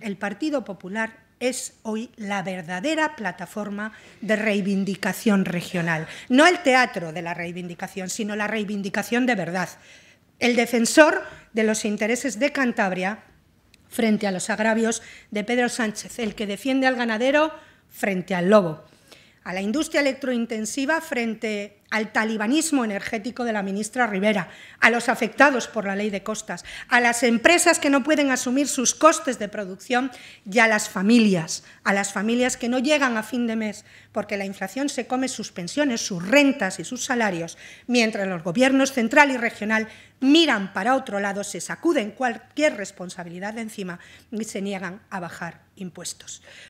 el Partido Popular es hoy la verdadera plataforma de reivindicación regional. No el teatro de la reivindicación, sino la reivindicación de verdad. El defensor de los intereses de Cantabria frente a los agravios de Pedro Sánchez, el que defiende al ganadero frente al lobo a la industria electrointensiva frente al talibanismo energético de la ministra Rivera, a los afectados por la ley de costas, a las empresas que no pueden asumir sus costes de producción y a las familias, a las familias que no llegan a fin de mes porque la inflación se come sus pensiones, sus rentas y sus salarios, mientras los gobiernos central y regional miran para otro lado, se sacuden cualquier responsabilidad de encima y se niegan a bajar impuestos.